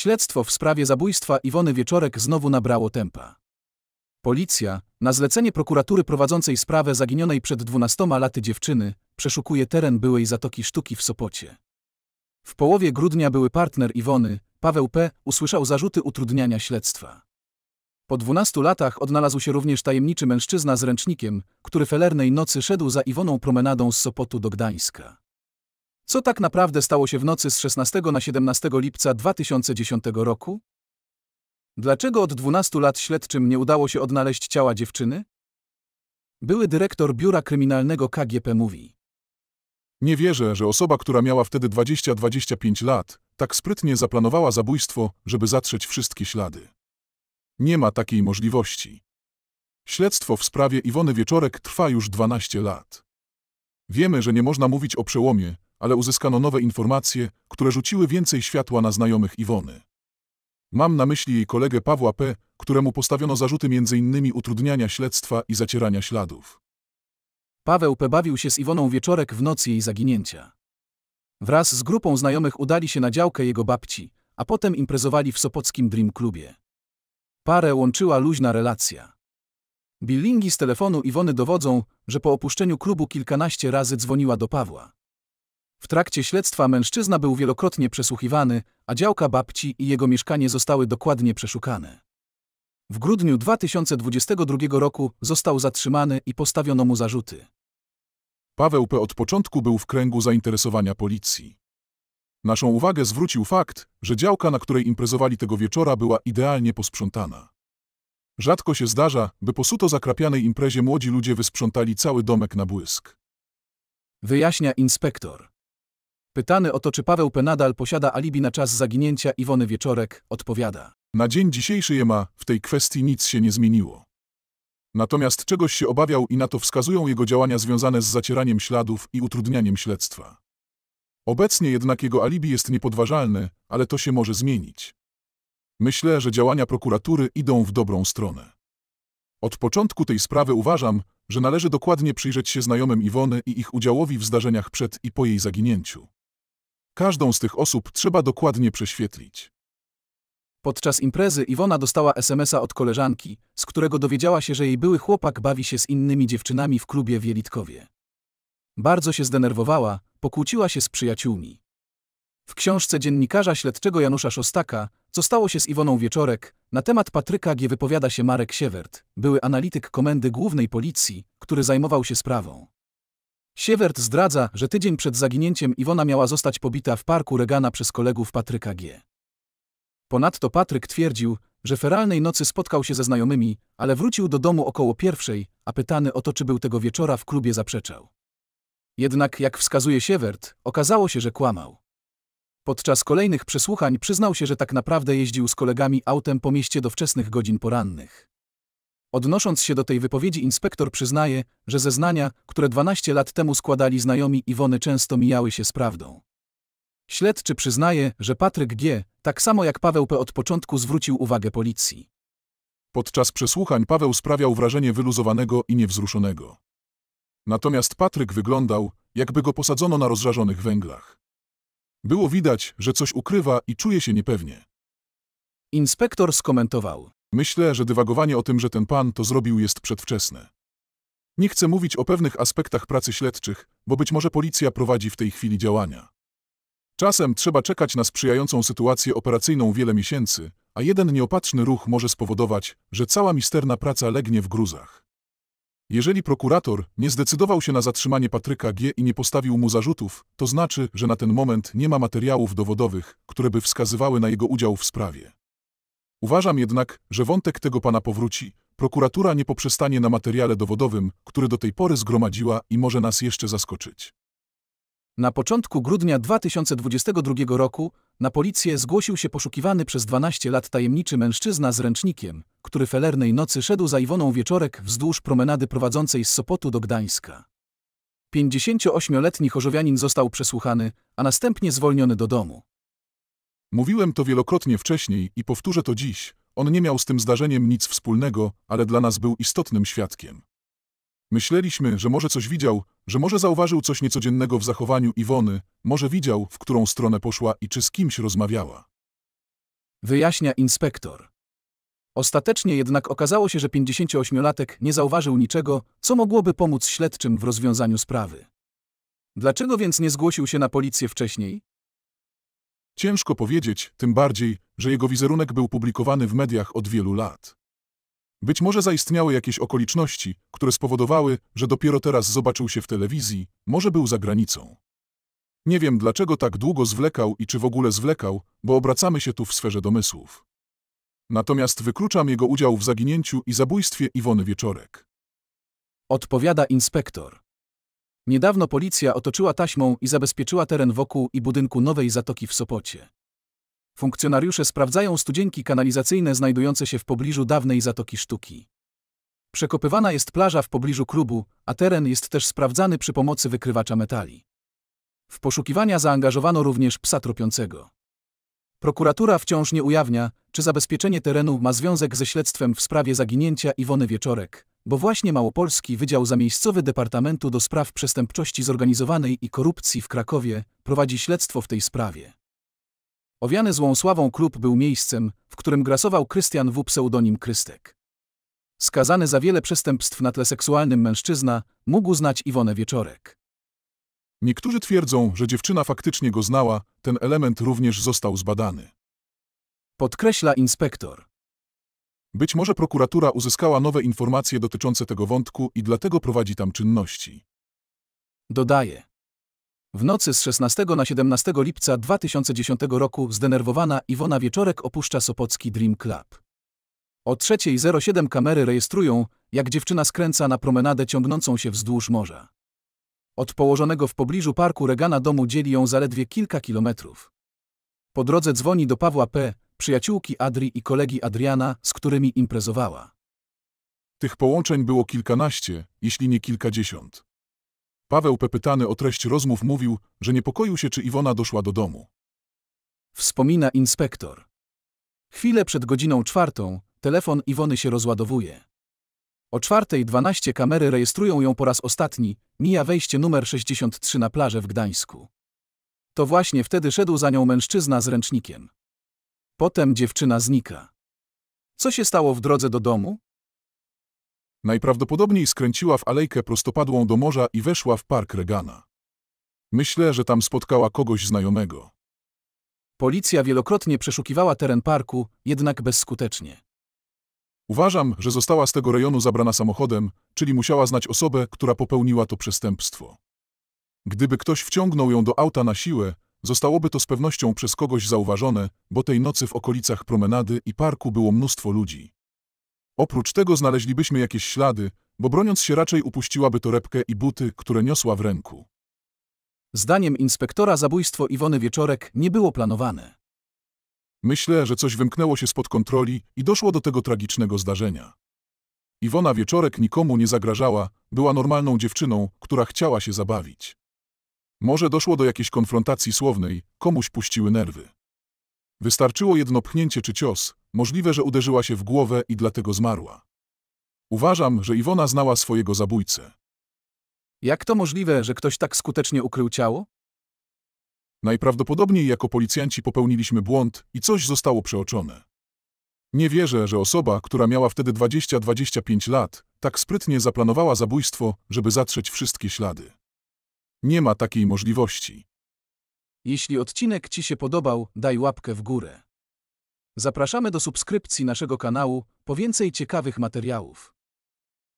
Śledztwo w sprawie zabójstwa Iwony Wieczorek znowu nabrało tempa. Policja, na zlecenie prokuratury prowadzącej sprawę zaginionej przed 12 laty dziewczyny, przeszukuje teren byłej Zatoki Sztuki w Sopocie. W połowie grudnia były partner Iwony, Paweł P., usłyszał zarzuty utrudniania śledztwa. Po 12 latach odnalazł się również tajemniczy mężczyzna z ręcznikiem, który felernej nocy szedł za Iwoną promenadą z Sopotu do Gdańska. Co tak naprawdę stało się w nocy z 16 na 17 lipca 2010 roku? Dlaczego od 12 lat śledczym nie udało się odnaleźć ciała dziewczyny? Były dyrektor biura kryminalnego KGP mówi. Nie wierzę, że osoba, która miała wtedy 20-25 lat, tak sprytnie zaplanowała zabójstwo, żeby zatrzeć wszystkie ślady. Nie ma takiej możliwości. Śledztwo w sprawie Iwony Wieczorek trwa już 12 lat. Wiemy, że nie można mówić o przełomie, ale uzyskano nowe informacje, które rzuciły więcej światła na znajomych Iwony. Mam na myśli jej kolegę Pawła P., któremu postawiono zarzuty m.in. utrudniania śledztwa i zacierania śladów. Paweł P. bawił się z Iwoną wieczorek w nocy jej zaginięcia. Wraz z grupą znajomych udali się na działkę jego babci, a potem imprezowali w Sopockim Dream Clubie. Parę łączyła luźna relacja. Billingi z telefonu Iwony dowodzą, że po opuszczeniu klubu kilkanaście razy dzwoniła do Pawła. W trakcie śledztwa mężczyzna był wielokrotnie przesłuchiwany, a działka babci i jego mieszkanie zostały dokładnie przeszukane. W grudniu 2022 roku został zatrzymany i postawiono mu zarzuty. Paweł P. od początku był w kręgu zainteresowania policji. Naszą uwagę zwrócił fakt, że działka, na której imprezowali tego wieczora, była idealnie posprzątana. Rzadko się zdarza, by po suto zakrapianej imprezie młodzi ludzie wysprzątali cały domek na błysk. Wyjaśnia inspektor. Pytany o to, czy Paweł Penadal posiada alibi na czas zaginięcia Iwony Wieczorek, odpowiada. Na dzień dzisiejszy je ma, w tej kwestii nic się nie zmieniło. Natomiast czegoś się obawiał i na to wskazują jego działania związane z zacieraniem śladów i utrudnianiem śledztwa. Obecnie jednak jego alibi jest niepodważalne, ale to się może zmienić. Myślę, że działania prokuratury idą w dobrą stronę. Od początku tej sprawy uważam, że należy dokładnie przyjrzeć się znajomym Iwony i ich udziałowi w zdarzeniach przed i po jej zaginięciu. Każdą z tych osób trzeba dokładnie prześwietlić. Podczas imprezy Iwona dostała SMS-a od koleżanki, z którego dowiedziała się, że jej były chłopak bawi się z innymi dziewczynami w klubie w Jelitkowie. Bardzo się zdenerwowała, pokłóciła się z przyjaciółmi. W książce dziennikarza śledczego Janusza Szostaka, co stało się z Iwoną Wieczorek, na temat Patryka G wypowiada się Marek Siewert, były analityk Komendy Głównej Policji, który zajmował się sprawą. Siewert zdradza, że tydzień przed zaginięciem Iwona miała zostać pobita w parku Regana przez kolegów Patryka G. Ponadto Patryk twierdził, że feralnej nocy spotkał się ze znajomymi, ale wrócił do domu około pierwszej, a pytany o to, czy był tego wieczora w klubie zaprzeczał. Jednak, jak wskazuje Siewert, okazało się, że kłamał. Podczas kolejnych przesłuchań przyznał się, że tak naprawdę jeździł z kolegami autem po mieście do wczesnych godzin porannych. Odnosząc się do tej wypowiedzi inspektor przyznaje, że zeznania, które 12 lat temu składali znajomi Iwony często mijały się z prawdą. Śledczy przyznaje, że Patryk G., tak samo jak Paweł P. od początku zwrócił uwagę policji. Podczas przesłuchań Paweł sprawiał wrażenie wyluzowanego i niewzruszonego. Natomiast Patryk wyglądał, jakby go posadzono na rozżarzonych węglach. Było widać, że coś ukrywa i czuje się niepewnie. Inspektor skomentował. Myślę, że dywagowanie o tym, że ten pan to zrobił jest przedwczesne. Nie chcę mówić o pewnych aspektach pracy śledczych, bo być może policja prowadzi w tej chwili działania. Czasem trzeba czekać na sprzyjającą sytuację operacyjną wiele miesięcy, a jeden nieopatrzny ruch może spowodować, że cała misterna praca legnie w gruzach. Jeżeli prokurator nie zdecydował się na zatrzymanie Patryka G i nie postawił mu zarzutów, to znaczy, że na ten moment nie ma materiałów dowodowych, które by wskazywały na jego udział w sprawie. Uważam jednak, że wątek tego pana powróci. Prokuratura nie poprzestanie na materiale dowodowym, który do tej pory zgromadziła i może nas jeszcze zaskoczyć. Na początku grudnia 2022 roku na policję zgłosił się poszukiwany przez 12 lat tajemniczy mężczyzna z ręcznikiem, który felernej nocy szedł za Iwoną wieczorek wzdłuż promenady prowadzącej z Sopotu do Gdańska. 58-letni chorzowianin został przesłuchany, a następnie zwolniony do domu. Mówiłem to wielokrotnie wcześniej i powtórzę to dziś. On nie miał z tym zdarzeniem nic wspólnego, ale dla nas był istotnym świadkiem. Myśleliśmy, że może coś widział, że może zauważył coś niecodziennego w zachowaniu Iwony, może widział, w którą stronę poszła i czy z kimś rozmawiała. Wyjaśnia inspektor. Ostatecznie jednak okazało się, że 58-latek nie zauważył niczego, co mogłoby pomóc śledczym w rozwiązaniu sprawy. Dlaczego więc nie zgłosił się na policję wcześniej? Ciężko powiedzieć, tym bardziej, że jego wizerunek był publikowany w mediach od wielu lat. Być może zaistniały jakieś okoliczności, które spowodowały, że dopiero teraz zobaczył się w telewizji, może był za granicą. Nie wiem, dlaczego tak długo zwlekał i czy w ogóle zwlekał, bo obracamy się tu w sferze domysłów. Natomiast wykluczam jego udział w zaginięciu i zabójstwie Iwony Wieczorek. Odpowiada inspektor. Niedawno policja otoczyła taśmą i zabezpieczyła teren wokół i budynku nowej zatoki w Sopocie. Funkcjonariusze sprawdzają studzienki kanalizacyjne znajdujące się w pobliżu dawnej zatoki sztuki. Przekopywana jest plaża w pobliżu klubu, a teren jest też sprawdzany przy pomocy wykrywacza metali. W poszukiwania zaangażowano również psa tropiącego. Prokuratura wciąż nie ujawnia, czy zabezpieczenie terenu ma związek ze śledztwem w sprawie zaginięcia Iwony Wieczorek, bo właśnie Małopolski Wydział Zamiejscowy Departamentu do Spraw Przestępczości Zorganizowanej i Korupcji w Krakowie prowadzi śledztwo w tej sprawie. Owiany złą sławą klub był miejscem, w którym grasował Krystian W. pseudonim Krystek. Skazany za wiele przestępstw na tle seksualnym mężczyzna mógł znać Iwonę Wieczorek. Niektórzy twierdzą, że dziewczyna faktycznie go znała, ten element również został zbadany. Podkreśla inspektor. Być może prokuratura uzyskała nowe informacje dotyczące tego wątku i dlatego prowadzi tam czynności. Dodaje. W nocy z 16 na 17 lipca 2010 roku zdenerwowana Iwona Wieczorek opuszcza Sopocki Dream Club. O 3.07 kamery rejestrują, jak dziewczyna skręca na promenadę ciągnącą się wzdłuż morza. Od położonego w pobliżu parku Regana domu dzieli ją zaledwie kilka kilometrów. Po drodze dzwoni do Pawła P., przyjaciółki Adri i kolegi Adriana, z którymi imprezowała. Tych połączeń było kilkanaście, jeśli nie kilkadziesiąt. Paweł pepytany o treść rozmów mówił, że niepokoił się, czy Iwona doszła do domu. Wspomina inspektor. Chwilę przed godziną czwartą telefon Iwony się rozładowuje. O czwartej dwanaście kamery rejestrują ją po raz ostatni, mija wejście numer 63 na plażę w Gdańsku. To właśnie wtedy szedł za nią mężczyzna z ręcznikiem. Potem dziewczyna znika. Co się stało w drodze do domu? Najprawdopodobniej skręciła w alejkę prostopadłą do morza i weszła w park Regana. Myślę, że tam spotkała kogoś znajomego. Policja wielokrotnie przeszukiwała teren parku, jednak bezskutecznie. Uważam, że została z tego rejonu zabrana samochodem, czyli musiała znać osobę, która popełniła to przestępstwo. Gdyby ktoś wciągnął ją do auta na siłę, Zostałoby to z pewnością przez kogoś zauważone, bo tej nocy w okolicach promenady i parku było mnóstwo ludzi. Oprócz tego znaleźlibyśmy jakieś ślady, bo broniąc się raczej upuściłaby torebkę i buty, które niosła w ręku. Zdaniem inspektora zabójstwo Iwony Wieczorek nie było planowane. Myślę, że coś wymknęło się spod kontroli i doszło do tego tragicznego zdarzenia. Iwona Wieczorek nikomu nie zagrażała, była normalną dziewczyną, która chciała się zabawić. Może doszło do jakiejś konfrontacji słownej, komuś puściły nerwy. Wystarczyło jedno pchnięcie czy cios, możliwe, że uderzyła się w głowę i dlatego zmarła. Uważam, że Iwona znała swojego zabójcę. Jak to możliwe, że ktoś tak skutecznie ukrył ciało? Najprawdopodobniej jako policjanci popełniliśmy błąd i coś zostało przeoczone. Nie wierzę, że osoba, która miała wtedy 20-25 lat, tak sprytnie zaplanowała zabójstwo, żeby zatrzeć wszystkie ślady. Nie ma takiej możliwości. Jeśli odcinek Ci się podobał, daj łapkę w górę. Zapraszamy do subskrypcji naszego kanału po więcej ciekawych materiałów.